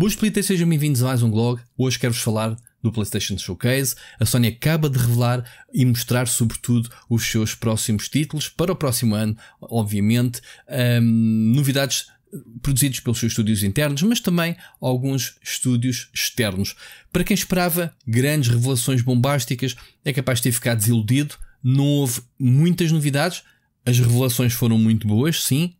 Boas Políticas, sejam bem-vindos a mais um blog. Hoje quero-vos falar do PlayStation Showcase. A Sony acaba de revelar e mostrar, sobretudo, os seus próximos títulos para o próximo ano, obviamente. Um, novidades produzidos pelos seus estúdios internos, mas também alguns estúdios externos. Para quem esperava grandes revelações bombásticas, é capaz de ter ficado desiludido. Não houve muitas novidades. As revelações foram muito boas, sim,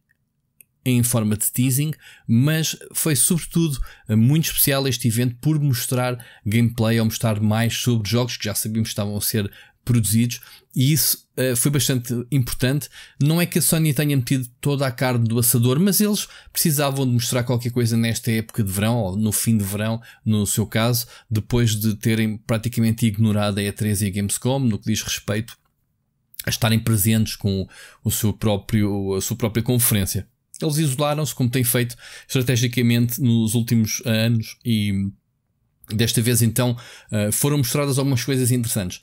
em forma de teasing, mas foi sobretudo eh, muito especial este evento por mostrar gameplay, ou mostrar mais sobre jogos que já sabíamos que estavam a ser produzidos e isso uh, foi bastante importante. Não é que a Sony tenha metido toda a carne do assador, mas eles precisavam de mostrar qualquer coisa nesta época de verão, ou no fim de verão, no seu caso, depois de terem praticamente ignorado a E3 e a Gamescom no que diz respeito a estarem presentes com o seu próprio, a sua própria conferência. Eles isolaram-se, como têm feito estrategicamente nos últimos anos, e desta vez então eh, foram mostradas algumas coisas interessantes.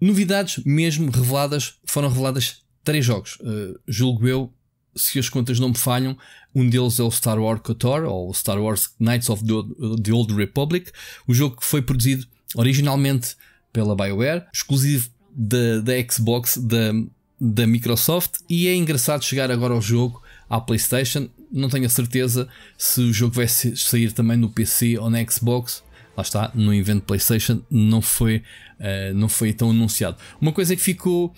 Novidades mesmo reveladas, foram reveladas três jogos. Eh, julgo eu, se as contas não me falham, um deles é o Star Wars KOTOR, ou Star Wars Knights of the Old Republic, o jogo que foi produzido originalmente pela BioWare, exclusivo da, da Xbox, da, da Microsoft, e é engraçado chegar agora ao jogo à PlayStation. Não tenho a certeza se o jogo vai sair também no PC ou na Xbox. Lá está, no evento PlayStation não foi, uh, não foi tão anunciado. Uma coisa que ficou,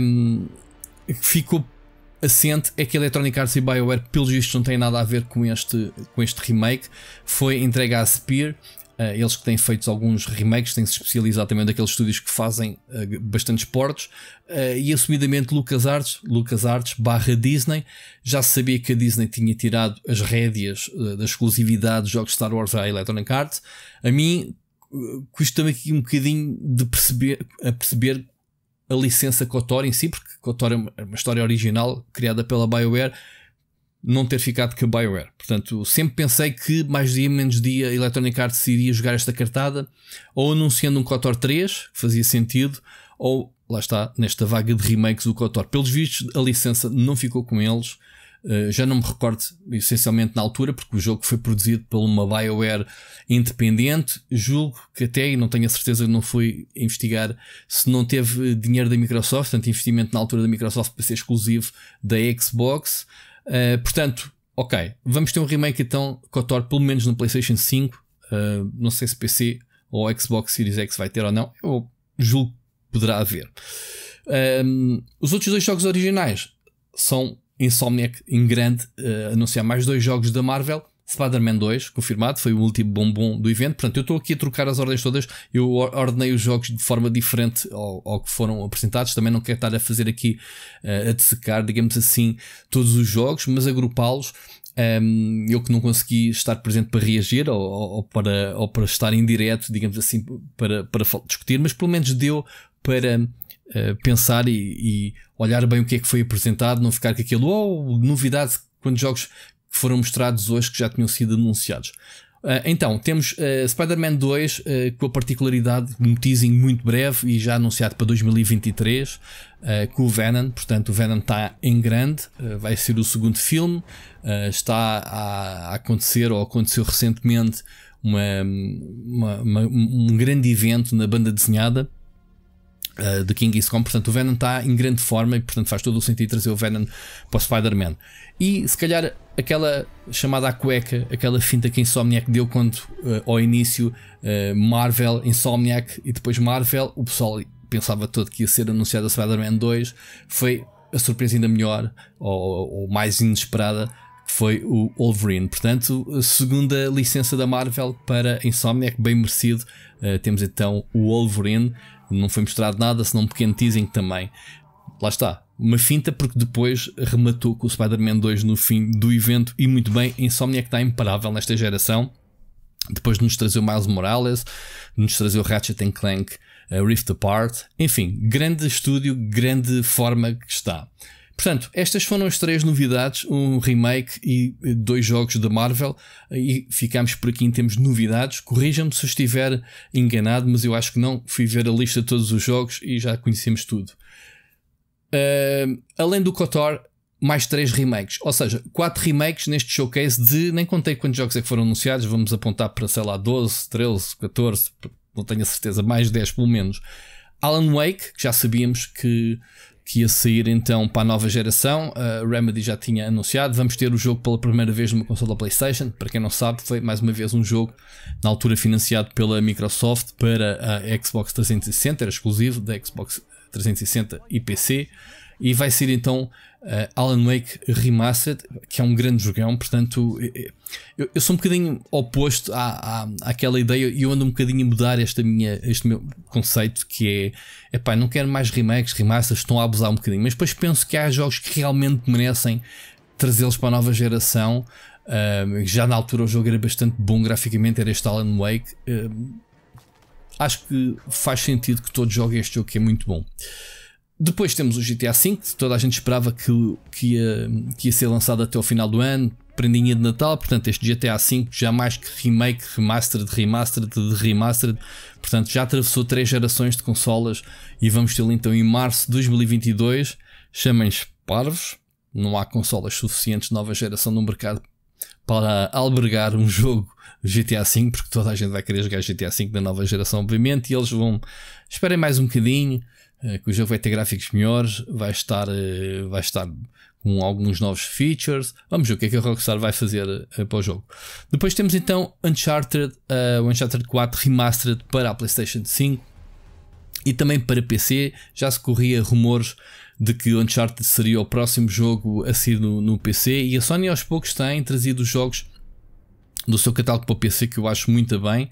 um, ehm, ficou assente é que Electronic Arts e BioWare, pelo visto, não têm nada a ver com este, com este remake. Foi entregue à Spear, eh, eles que têm feito alguns remakes, têm-se especializado também daqueles estúdios que fazem uh, bastantes portos, uh, e assumidamente LucasArts, LucasArts barra Disney, já se sabia que a Disney tinha tirado as rédeas uh, da exclusividade dos jogos Star Wars à Electronic Arts, a mim custa-me aqui um bocadinho de perceber, a perceber a licença KOTOR em si, porque KOTOR é uma é história original criada pela BioWare, não ter ficado com a Bioware. Portanto, sempre pensei que mais dia menos dia a Electronic Arts iria jogar esta cartada, ou anunciando um Cotor 3, que fazia sentido, ou lá está, nesta vaga de remakes do Cotor. Pelos vistos, a licença não ficou com eles. Uh, já não me recordo essencialmente na altura, porque o jogo foi produzido por uma BioWare independente. Julgo que até, e não tenho a certeza, não fui investigar se não teve dinheiro da Microsoft, tanto investimento na altura da Microsoft para ser exclusivo da Xbox. Uh, portanto, ok, vamos ter um remake então KOTOR, pelo menos no PlayStation 5. Uh, eh, não sei se PC ou Xbox Series X vai ter ou não. Eu julgo que poderá haver. Um, ehm, os outros dois jogos originais são Insomniac em grande, uh, anunciar mais dois jogos da Marvel Spider-Man 2, confirmado, foi o último bombom do evento. Portanto, eu estou aqui a trocar as ordens todas. Eu ordenei os jogos de forma diferente ao, ao que foram apresentados. Também não quero estar a fazer aqui, uh, a dessecar, digamos assim, todos os jogos, mas agrupá-los. Um, ehm, eu que não consegui estar presente para reagir ou, ou, para, ou para estar em direto, digamos assim, para, para discutir, mas pelo menos deu para uh, pensar e, e, olhar bem o que é que foi apresentado, não ficar com aquilo, oh, novidade quando jogos foram mostrados hoje que já tinham sido anunciados. Uh, então, temos uh, Spider-Man 2 uh, ah, com a particularidade de um teasing muito breve e já anunciado para 2023 com o Venom. Portanto, o Venom está em grande, vai ser o segundo filme. está a, acontecer, ou aconteceu recentemente, uma, uma, uma, um grande evento na banda desenhada eh, de King is Kong. Portanto, o Venom está em grande forma e, portanto, faz todo o sentido trazer o Venom para o Spider-Man. E se calhar aquela chamada à cueca, aquela finta que Insomniac deu quando uh, ao início uh, Marvel, Insomniac e depois Marvel, o pessoal pensava todo que ia ser anunciado a Spider-Man 2, foi a surpresa ainda melhor ou, ou mais inesperada que foi o Wolverine. Portanto, a segunda licença da Marvel para Insomniac, bem merecido. Uh, temos então o Wolverine, não foi mostrado nada, senão um pequeno teasing também. Lá está. Uma finta, porque depois rematou com o Spider-Man 2 no fim do evento e muito bem. Insomniac está imparável nesta geração. Depois nos o Miles Morales, nos o Ratchet and Clank, eh, Rift Apart. Enfim, grande estúdio, grande forma que está. Portanto, estas foram as três novidades: um remake e eh, dois jogos da Marvel. Eh, e ficamos por aqui em termos de novidades. Corrijam-me se estiver enganado, mas eu acho que não. Fui ver a lista de todos os jogos e já conhecemos tudo. Uh, além do Kotor, mais três remakes. Ou seja, quatro remakes neste showcase de. Nem contei quantos jogos é que foram anunciados. Vamos apontar para, sei lá, 12, 13, 14. Não tenho a certeza, mais 10 pelo menos. Alan Wake, que já sabíamos que que ia sair então para a nova geração. A Remedy já tinha anunciado. Vamos ter o jogo pela primeira vez numa consola PlayStation. Para quem não sabe, foi mais uma vez um jogo na altura financiado pela Microsoft para a Xbox 360, era exclusivo da Xbox 360 e PC. E vai ser então uh, Alan Wake Remastered, que é um grande jogão, portanto, eh, eh, eu, eu sou um bocadinho oposto à, à, àquela ideia e eu ando um bocadinho a mudar esta minha, este meu conceito que é, epá, não quero mais remakes, remasters, estão a abusar um bocadinho, mas depois penso que há jogos que realmente merecem trazê-los para a nova geração. Uh, já na altura o jogo era bastante bom graficamente, era este Alan Wake. Uh, acho que faz sentido que todos joguem este jogo que é muito bom. Depois temos o GTA V, que toda a gente esperava que, que, ia, que ia ser lançado até o final do ano, prendinha de Natal, portanto este GTA V já mais que remake, remastered, remastered, remastered, portanto já atravessou três gerações de consolas e vamos tê-lo então em março de 2022, chamem-se parvos, não há consolas suficientes de nova geração no mercado para albergar um jogo GTA V, porque toda a gente vai querer jogar GTA V da nova geração, obviamente, e eles vão, esperem mais um bocadinho, eh, que o jogo vai ter gráficos melhores, vai estar, eh, vai estar com alguns novos features. Vamos ver o que é que a Rockstar vai fazer eh, para o jogo. Depois temos então Uncharted, uh, Uncharted 4 Remastered para a PlayStation 5 e também para PC. Já se corria rumores de que Uncharted seria o próximo jogo a ser no, no PC e a Sony aos poucos tem trazido os jogos do seu catálogo para o PC que eu acho muito bem.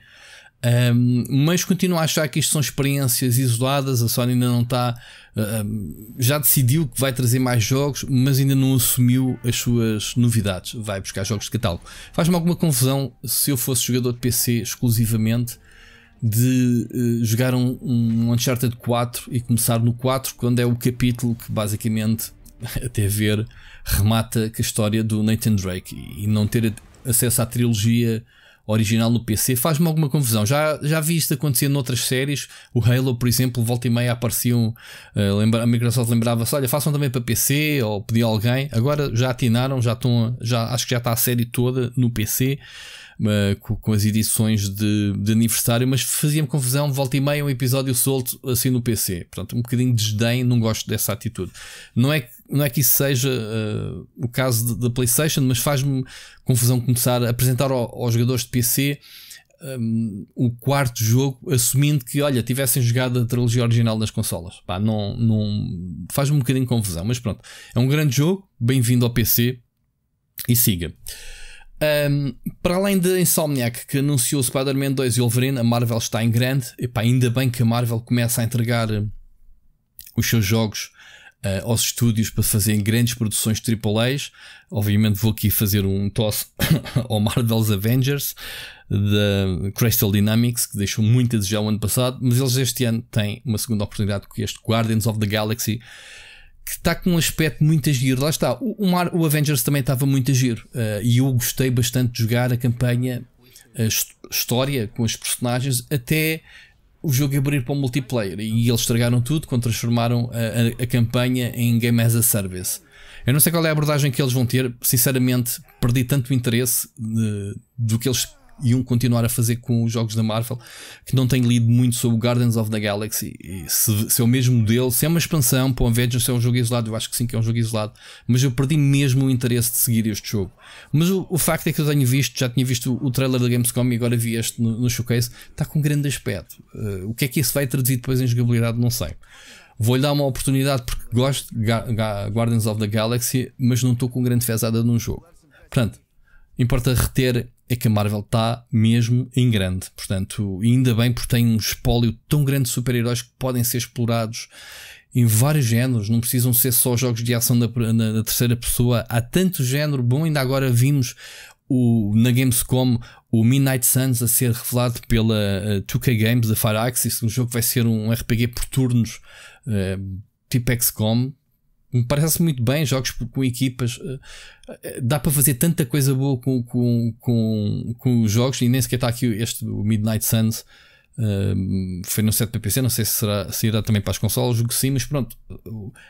Um, mas continuo a achar que isto são experiências isoladas. A Sony ainda não está. Um, já decidiu que vai trazer mais jogos, mas ainda não assumiu as suas novidades. Vai buscar jogos de catálogo. Faz-me alguma confusão se eu fosse jogador de PC exclusivamente de uh, jogar um, um Uncharted 4 e começar no 4, quando é o capítulo que basicamente, até ver, remata a história do Nathan Drake e não ter acesso à trilogia original no PC faz-me alguma confusão. Já, já vi isto acontecer noutras séries. O Halo, por exemplo, volta e meia apareciam. Uh, eh, lembra, a Microsoft lembrava-se: olha, façam também para PC ou pediu alguém. Agora já atinaram, já estão. Já, acho que já está a série toda no PC. Eh, com, as edições de, de aniversário, mas fazia-me confusão, volta e meia, um episódio solto assim no PC. Portanto, um bocadinho de desdém, não gosto dessa atitude. Não é, não é que isso seja uh, o caso da PlayStation, mas faz-me confusão começar a apresentar ao, aos jogadores de PC. Um, ehm, o quarto jogo, assumindo que, olha, tivessem jogado a trilogia original nas consolas. Pá, não, não faz-me um bocadinho confusão, mas pronto. É um grande jogo, bem-vindo ao PC e siga. Um, para além de Insomniac, que anunciou Spider-Man 2 e Wolverine, a Marvel está em grande. Epá, ainda bem que a Marvel começa a entregar eh, os seus jogos uh, aos estúdios para fazerem grandes produções AAAs. Obviamente, vou aqui fazer um tosse ao Marvel's Avengers da Crystal Dynamics, que deixou muito a desejar o ano passado, mas eles este ano têm uma segunda oportunidade com é este Guardians of the Galaxy que está com um aspecto muito giro. Lá está, o, o, o Avengers também estava muito giro uh, e eu gostei bastante de jogar a campanha, a história com os personagens, até o jogo abrir para o multiplayer e eles estragaram tudo quando transformaram a, a, a, campanha em Game as a Service. Eu não sei qual é a abordagem que eles vão ter, sinceramente, perdi tanto interesse de, eh, do que eles e um continuar a fazer com os jogos da Marvel, que não tenho lido muito sobre o Guardians of the Galaxy. Se, se, é o mesmo modelo, se é uma expansão para o Avengers, se é um jogo isolado, eu acho que sim que é um jogo isolado, mas eu perdi mesmo o interesse de seguir este jogo. Mas o, o facto é que eu tenho visto, já tinha visto o trailer da Gamescom e agora vi este no, no showcase, está com um grande aspecto. Uh, o que é que isso vai traduzir depois em jogabilidade, não sei. Vou-lhe dar uma oportunidade porque gosto de Guardians of the Galaxy, mas não estou com grande fezada num jogo. Portanto, importa reter é que a Marvel está mesmo em grande. Portanto, ainda bem porque tem um espólio tão grande de super-heróis que podem ser explorados em vários géneros, não precisam ser só jogos de ação na, na, na terceira pessoa. Há tanto género bom, ainda agora vimos o, na Gamescom o Midnight Suns a ser revelado pela uh, eh, 2K Games da Axis, um jogo que vai ser um RPG por turnos, uh, tipo XCOM, me parece muito bem, jogos com equipas, eh, eh, dá para fazer tanta coisa boa com, com, com, com os jogos, e nem sequer está aqui este o Midnight Suns. Uh, foi no set para PC não sei se será, se irá também para as consolas, jogo sim, mas pronto.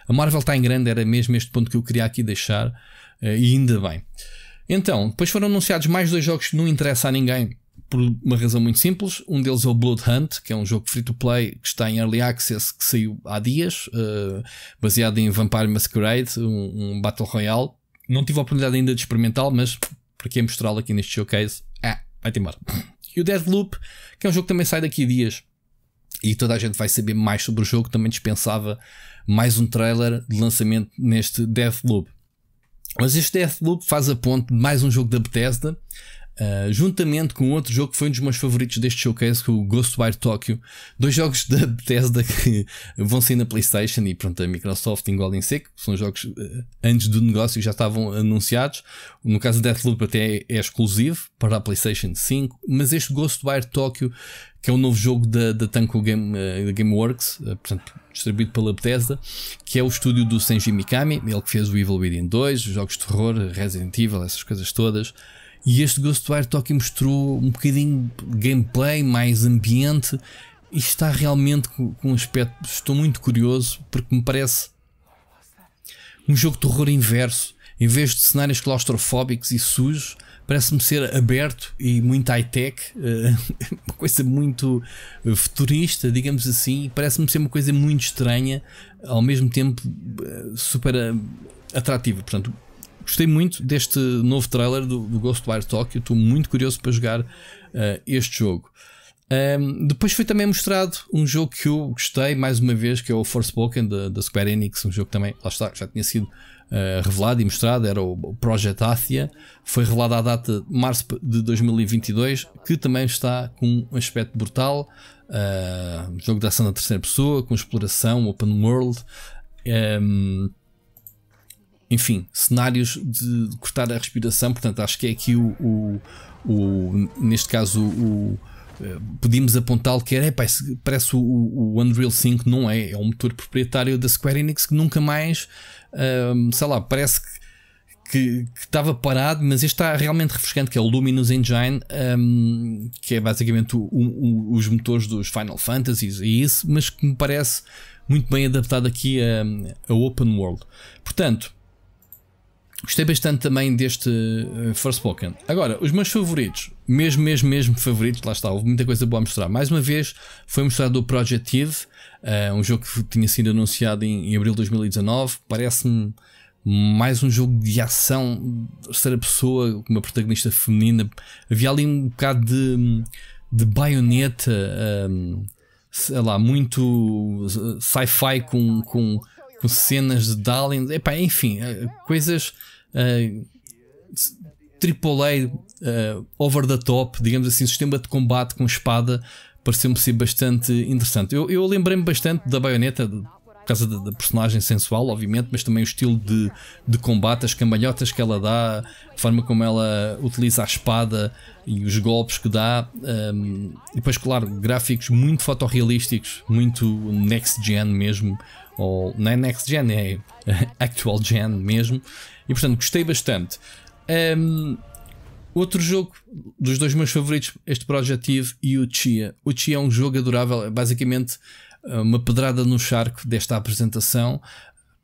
A Marvel está em grande, era mesmo este ponto que eu queria aqui deixar, uh, e ainda bem. Então, depois foram anunciados mais dois jogos que não interessa a ninguém, por uma razão muito simples. Um deles é o Blood Hunt, que é um jogo free to play que está em early access, que saiu há dias, uh, baseado em Vampire Masquerade, um, um, Battle Royale. Não tive a oportunidade ainda de experimentá-lo, mas para quem mostrá-lo aqui neste showcase, é, vai-te embora. E o Deadloop, que é um jogo que também sai daqui a dias e toda a gente vai saber mais sobre o jogo, também dispensava mais um trailer de lançamento neste Deathloop. Mas este Deathloop faz a ponte de mais um jogo da Bethesda ah, juntamente com outro jogo que foi um dos meus favoritos deste showcase, que é o Ghostwire Tokyo. Dois jogos da Bethesda que vão sair na PlayStation e pronto, a Microsoft engole em seco. São jogos uh, antes do negócio já estavam anunciados. No caso Deathloop até é exclusivo para a PlayStation 5, mas este Ghostwire Tokyo, que é o um novo jogo da, da Tanko Game, uh, Gameworks, portanto, distribuído pela Bethesda, que é o estúdio do Senji Mikami, ele que fez o Evil Within 2, os jogos de terror, Resident Evil, essas coisas todas. E este Ghostwire Tokyo mostrou um bocadinho de gameplay, mais ambiente, e está realmente com, um aspecto. Estou muito curioso porque me parece um jogo de terror inverso. Em vez de cenários claustrofóbicos e sujos, parece-me ser aberto e muito high-tech, eh, uma coisa muito futurista, digamos assim. Parece-me ser uma coisa muito estranha, ao mesmo tempo eh, super eh, atrativa. Portanto, Gostei muito deste novo trailer do, do Ghostwire Tokyo. Estou muito curioso para jogar uh, este jogo. Um, ehm, depois foi também mostrado um jogo que eu gostei mais uma vez, que é o Forspoken da, da Square Enix, um jogo que também, lá está, já tinha sido uh, revelado e mostrado, era o Project Athia, foi revelado à data de março de 2022, que também está com um aspecto brutal, uh, jogo de ação na terceira pessoa, com exploração, open world, um, ehm, enfim, cenários de, cortar a respiração. Portanto, acho que é aqui o, o, o neste caso, o, eh, podíamos apontá-lo que era, é, parece o, o, Unreal 5, não é? É um motor proprietário da Square Enix que nunca mais, hum, sei lá, parece que, que, que, estava parado, mas este está realmente refrescante, que é o Luminous Engine, que é basicamente o, o, os motores dos Final Fantasies e isso, mas que me parece muito bem adaptado aqui a, a Open World. Portanto, Gostei bastante também deste uh, Forspoken. Agora, os meus favoritos, mesmo, mesmo, mesmo favoritos, lá está, houve muita coisa boa a mostrar. Mais uma vez, foi mostrado o Project Eve, uh, um jogo que tinha sido anunciado em, em abril de 2019. Parece-me mais um jogo de ação, terceira pessoa, com uma protagonista feminina. Havia ali um bocado de, de baioneta, um, eh, sei lá, muito sci-fi com, com com cenas de Dalin, epá, enfim, eh, coisas uh, A, uh, over the top, digamos assim, sistema de combate com espada pareceu-me ser bastante interessante. Eu, eu lembrei-me bastante da baioneta, por causa da, da, personagem sensual, obviamente, mas também o estilo de, de combate, as cambalhotas que ela dá, a forma como ela utiliza a espada e os golpes que dá. Um, ehm, e depois, claro, gráficos muito fotorrealísticos, muito next-gen mesmo ou não é next gen, é actual gen mesmo. E portanto gostei bastante. Um, outro jogo dos dois meus favoritos, este Projective e o Chia. O Chia é um jogo adorável, é basicamente ah, uma pedrada no charco desta apresentação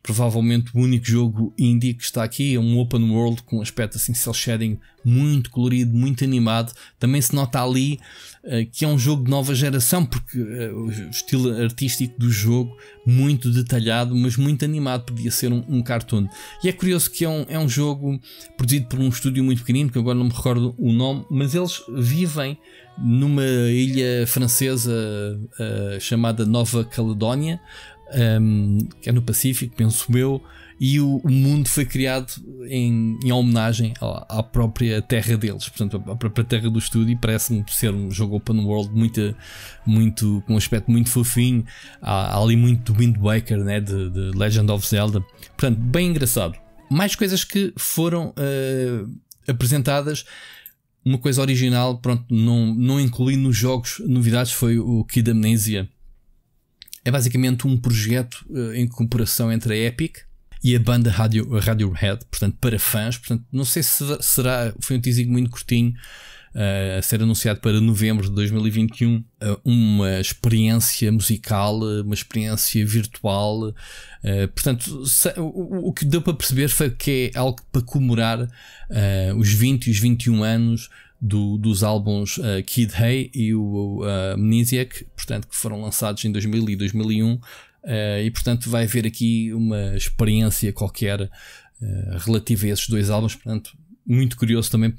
provavelmente o único jogo indie que está aqui. É um open world com um aspecto assim, cel shading muito colorido, muito animado. Também se nota ali uh, que é um jogo de nova geração, porque uh, o estilo artístico do jogo, muito detalhado, mas muito animado, podia ser um, um cartoon. E é curioso que é um, é um jogo produzido por um estúdio muito pequenino, que agora não me recordo o nome, mas eles vivem numa ilha francesa uh, chamada Nova Caledónia, um, que é no Pacífico, penso eu, e o, o mundo foi criado em, em homenagem à, à, própria terra deles, portanto, à própria terra do estúdio, parece-me ser um jogo open world muito, muito, com um aspecto muito fofinho, há, há ali muito do Wind Waker, né, de, de, Legend of Zelda, portanto, bem engraçado. Mais coisas que foram uh, apresentadas uma coisa original, pronto, não, não incluí nos jogos novidades foi o Kid Amnesia, é basicamente um projeto uh, em cooperação entre a Epic e a banda Radio, Radiohead, portanto, para fãs. Portanto, não sei se será, foi um teasing muito curtinho uh, a ser anunciado para novembro de 2021, uh, eh, uma experiência musical, uma experiência virtual. Uh, portanto, se, o, o, que deu para perceber foi que é algo para comemorar os 20 e os 21 anos do, dos álbuns uh, Kid Hey e o uh, Amnesiac, portanto, que foram lançados em 2000 e 2001, uh, eh, e portanto vai haver aqui uma experiência qualquer uh, relativa a esses dois álbuns, portanto, muito curioso também,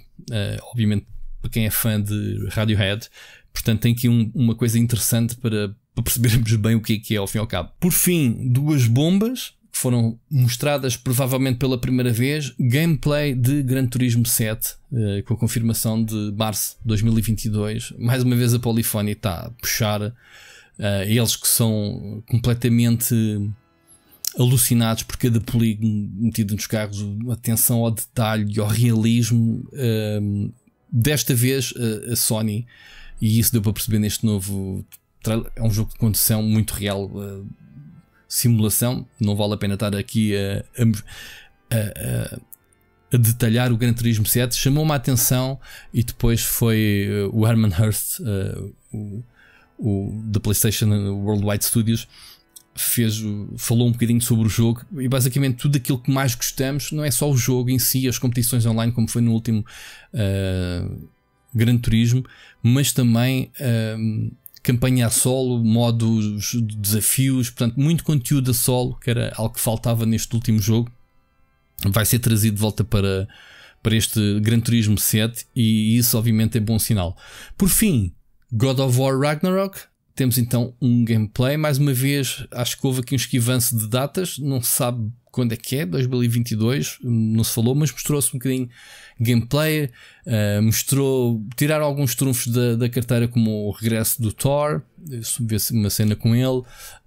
obviamente, para quem é fã de Radiohead, portanto, tem aqui um, uma coisa interessante para, para percebermos bem o que é que é ao fim e ao cabo. Por fim, duas bombas foram mostradas provavelmente pela primeira vez gameplay de Gran Turismo 7 eh, com a confirmação de março de 2022. Mais uma vez a Polyphony está a puxar eh, eles que são completamente alucinados por cada polígono metido nos carros, atenção ao detalhe e ao realismo. Ehm, desta vez eh, a Sony, e isso deu para perceber neste novo trailer, é um jogo de condução muito real simulação. Não vale a pena estar aqui a, a, a, a detalhar o Gran Turismo 7. Chamou-me a atenção e depois foi eh, o Herman Hurst, eh, o, da PlayStation eh, Worldwide Studios, fez, falou um bocadinho sobre o jogo e basicamente tudo aquilo que mais gostamos não é só o jogo em si, as competições online, como foi no último uh, Gran Turismo, mas também campanha a solo, modos, desafios, portanto, muito conteúdo a solo, que era algo que faltava neste último jogo. Vai ser trazido de volta para, para este Gran Turismo 7 e isso, obviamente, é bom sinal. Por fim, God of War Ragnarok temos então um gameplay. Mais uma vez, acho que houve aqui um esquivance de datas. Não se sabe quando é que é, 2022, não se falou, mas mostrou-se um bocadinho gameplay. Uh, mostrou. tirar alguns trunfos da, da, carteira, como o regresso do Thor, vê-se uma cena com ele.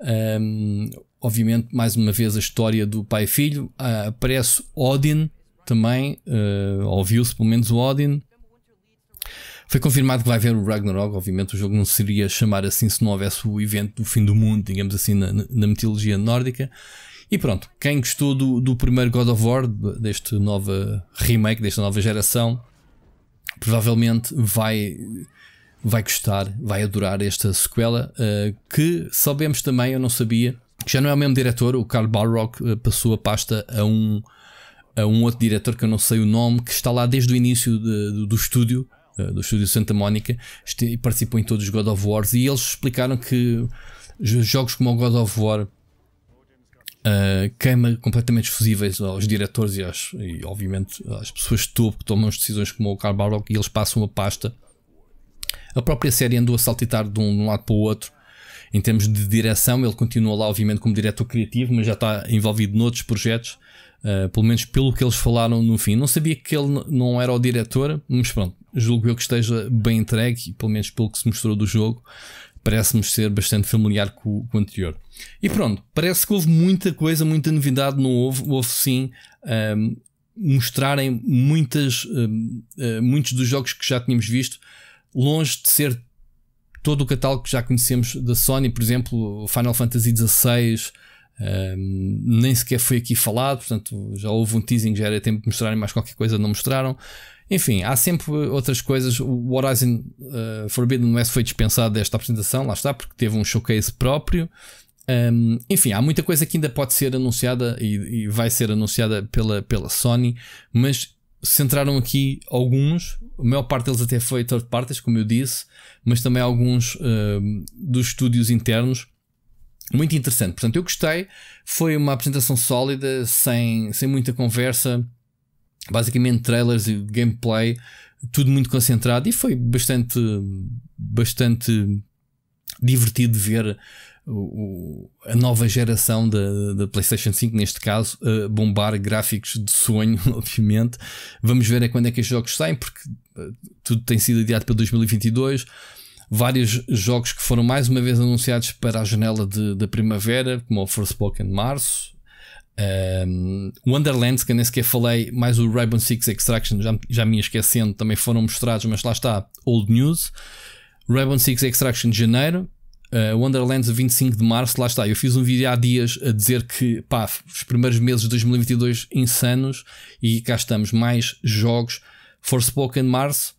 Um, ehm, obviamente, mais uma vez, a história do pai e filho. Uh, aparece Odin também, uh, eh, ouviu-se pelo menos o Odin. Foi confirmado que vai haver o Ragnarok, obviamente o jogo não seria chamar assim se não houvesse o evento do fim do mundo, digamos assim, na, na mitologia nórdica. E pronto, quem gostou do, do primeiro God of War, deste nova remake, desta nova geração, provavelmente vai vai gostar, vai adorar esta sequela uh, que sabemos também, eu não sabia, que já não é o mesmo diretor, o Carl Barrock eh, passou a pasta a um a um outro diretor que eu não sei o nome, que está lá desde o início de, do, do estúdio eh, do estúdio Santa Mónica, e participou em todos os God of Wars e eles explicaram que jogos como o God of War uh, queima completamente os fusíveis aos diretores e, aos, e obviamente às pessoas de topo que tomam as decisões como o Karl Barok e eles passam a pasta. A própria série andou a saltitar de um, de um lado para o outro em termos de direção. Ele continua lá, obviamente, como diretor criativo, mas já está envolvido noutros projetos. Eh, pelo menos pelo que eles falaram no fim. Não sabia que ele não era o diretor, mas pronto, julgo eu que esteja bem entregue, pelo menos pelo que se mostrou do jogo, parece-me ser bastante familiar com, com, o anterior. E pronto, parece que houve muita coisa, muita novidade, não houve, houve sim. Um, ehm, mostrarem muitas, uh, muitos dos jogos que já tínhamos visto, longe de ser todo o catálogo que já conhecemos da Sony, por exemplo, Final Fantasy XVI, nem sequer foi aqui falado, portanto, já houve um teasing, já era tempo de mostrarem mais qualquer coisa, não mostraram. Enfim, há sempre outras coisas. O Horizon uh, Forbidden West foi dispensado desta apresentação, lá está, porque teve um showcase próprio. Um, enfim, há muita coisa que ainda pode ser anunciada e, e vai ser anunciada pela, pela Sony, mas centraram aqui alguns, a maior parte deles até foi third parties, como eu disse, mas também alguns uh, dos estúdios internos muito interessante. Portanto, eu gostei. Foi uma apresentação sólida, sem, sem muita conversa. Basicamente, trailers e gameplay, tudo muito concentrado e foi bastante, bastante divertido ver o, a nova geração da, da PlayStation 5, neste caso, uh, bombar gráficos de sonho, obviamente. Vamos ver é quando é que os jogos saem, porque eh, tudo tem sido adiado para 2022 vários jogos que foram mais uma vez anunciados para a janela de, primavera, como o Forspoken de março, um, ehm, Wonderlands, que eu nem sequer falei, mais o Rainbow Six Extraction, já, já me esquecendo, também foram mostrados, mas lá está, old news. Rainbow Six Extraction de janeiro, uh, Wonderlands 25 de março, lá está. Eu fiz um vídeo há dias a dizer que, pá, os primeiros meses de 2022 insanos e cá estamos, mais jogos. Forspoken março,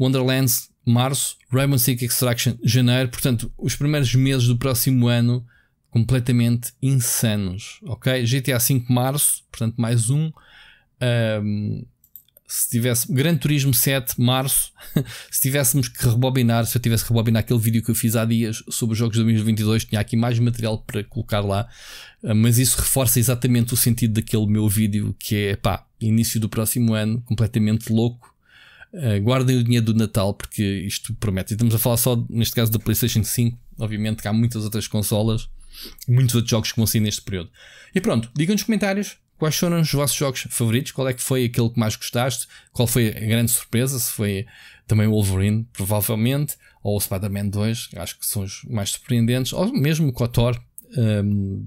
Wonderlands março, Rainbow Six Extraction, janeiro. Portanto, os primeiros meses do próximo ano completamente insanos, ok? GTA 5 março, portanto mais um. um se tivesse Gran Turismo 7 março, se tivéssemos que rebobinar, se eu tivesse que rebobinar aquele vídeo que eu fiz há dias sobre os jogos de 2022, tinha aqui mais material para colocar lá, ah, mas isso reforça exatamente o sentido daquele meu vídeo que é, pá, início do próximo ano, completamente louco, eh, guardem o dinheiro do Natal porque isto promete. E estamos a falar só, neste caso, da PlayStation 5. Obviamente que há muitas outras consolas, muitos outros jogos que vão sair neste período. E pronto, digam nos comentários quais foram os vossos jogos favoritos, qual é que foi aquele que mais gostaste, qual foi a grande surpresa, se foi também o Wolverine, provavelmente, ou o Spider-Man 2, acho que são os mais surpreendentes, ou mesmo o Cotor. Um, ehm,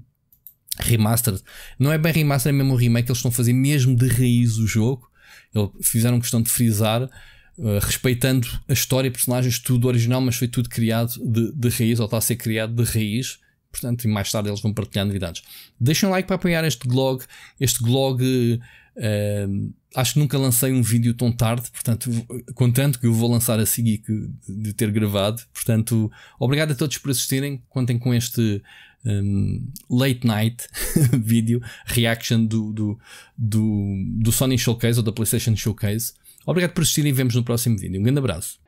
remastered, não é bem remaster, é mesmo o remake. Eles estão a fazer mesmo de raiz o jogo eles fizeram questão de frisar Uh, respeitando a história e personagens, tudo original, mas foi tudo criado de, de, raiz, ou está a ser criado de raiz. Portanto, mais tarde eles vão partilhar novidades. Deixem um like para apoiar este blog. Este blog, uh, acho que nunca lancei um vídeo tão tarde, portanto, contanto que eu vou lançar a seguir de ter gravado. Portanto, obrigado a todos por assistirem. Contem com este um, late night vídeo reaction do, do, do, do Sony Showcase ou da PlayStation Showcase. Obrigado por assistirem e vemos no próximo vídeo. Um grande abraço.